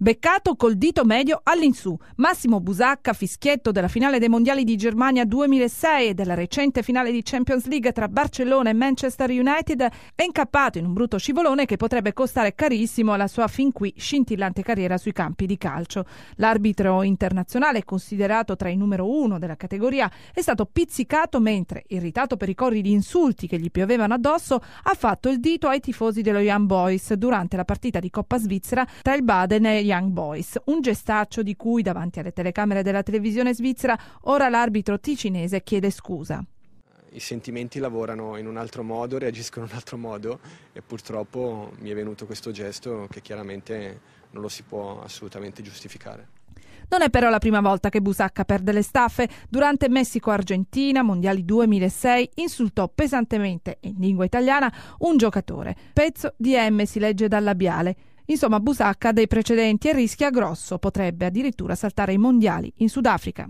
Beccato col dito medio all'insù. Massimo Busacca, fischietto della finale dei mondiali di Germania 2006 e della recente finale di Champions League tra Barcellona e Manchester United, è incappato in un brutto scivolone che potrebbe costare carissimo alla sua fin qui scintillante carriera sui campi di calcio. L'arbitro internazionale, considerato tra i numero uno della categoria, è stato pizzicato mentre, irritato per i corri di insulti che gli piovevano addosso, ha fatto il dito ai tifosi dello Young Boys durante la partita di Coppa Svizzera tra il Baden e Young Boys, un gestaccio di cui davanti alle telecamere della televisione svizzera ora l'arbitro ticinese chiede scusa. I sentimenti lavorano in un altro modo, reagiscono in un altro modo e purtroppo mi è venuto questo gesto che chiaramente non lo si può assolutamente giustificare. Non è però la prima volta che Busacca perde le staffe. Durante Messico-Argentina, Mondiali 2006, insultò pesantemente, in lingua italiana, un giocatore. Pezzo di M si legge dal labiale. Insomma, Busacca dei precedenti e rischia grosso, potrebbe addirittura saltare i mondiali in Sudafrica.